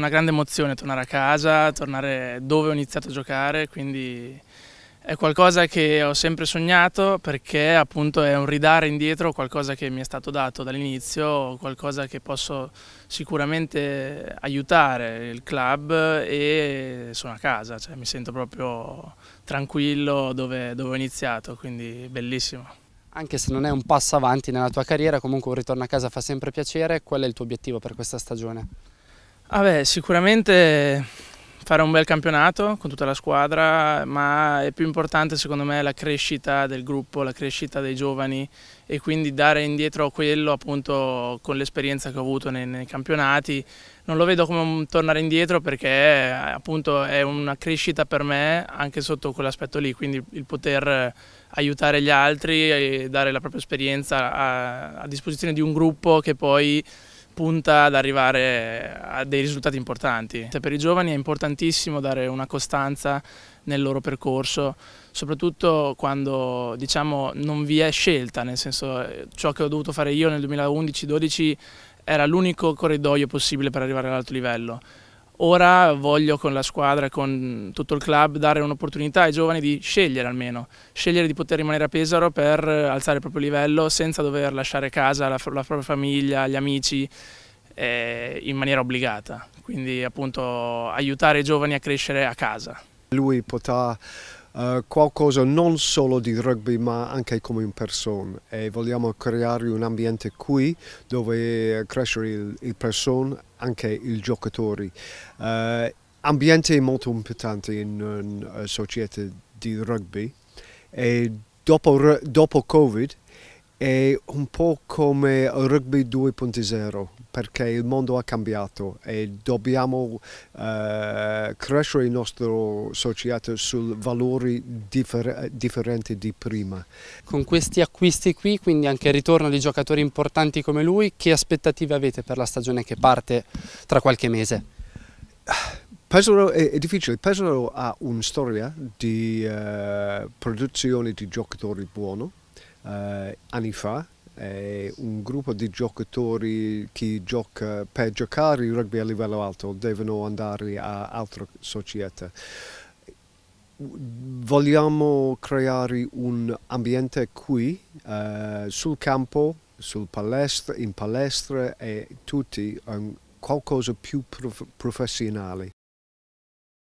una grande emozione tornare a casa, tornare dove ho iniziato a giocare, quindi è qualcosa che ho sempre sognato perché appunto è un ridare indietro qualcosa che mi è stato dato dall'inizio, qualcosa che posso sicuramente aiutare il club e sono a casa, cioè mi sento proprio tranquillo dove, dove ho iniziato, quindi bellissimo anche se non è un passo avanti nella tua carriera, comunque un ritorno a casa fa sempre piacere, qual è il tuo obiettivo per questa stagione? Vabbè, sicuramente fare un bel campionato con tutta la squadra, ma è più importante secondo me la crescita del gruppo, la crescita dei giovani e quindi dare indietro a quello appunto con l'esperienza che ho avuto nei, nei, campionati. Non lo vedo come un tornare indietro perché appunto è una crescita per me anche sotto quell'aspetto lì, quindi il poter aiutare gli altri e dare la propria esperienza a, a disposizione di un gruppo che poi punta ad arrivare a dei risultati importanti. Cioè, per i giovani è importantissimo dare una costanza nel loro percorso, soprattutto quando diciamo, non vi è scelta, nel senso eh, ciò che ho dovuto fare io nel 2011-12 era l'unico corridoio possibile per arrivare all'alto livello. Ora voglio con la squadra, con tutto il club, dare un'opportunità ai giovani di scegliere almeno, scegliere di poter rimanere a Pesaro per alzare il proprio livello senza dover lasciare casa, la, la propria famiglia, gli amici eh, in maniera obbligata. Quindi appunto aiutare i giovani a crescere a casa. Lui potrà Uh, eh, qualcosa non solo di rugby ma anche come in persona e vogliamo creare un ambiente qui dove crescere il, il persona anche i giocatori. Uh, eh, ambiente è molto importante in una eh, società di rugby e dopo, dopo Covid è un po' come il rugby 2.0 perché il mondo ha cambiato e dobbiamo eh, crescere il nostro società su valori differ differenti di prima. Con questi acquisti qui, quindi anche il ritorno di giocatori importanti come lui, che aspettative avete per la stagione che parte tra qualche mese? Pesaro è, è, difficile, Pesaro ha una storia di eh, produzione di giocatori buoni eh, anni fa è un gruppo di giocatori che gioca, per giocare il rugby a livello alto devono andare a altre società. Vogliamo creare un ambiente qui, eh, sul campo, sul palestra, in palestra e tutti, um, qualcosa più prof professionale.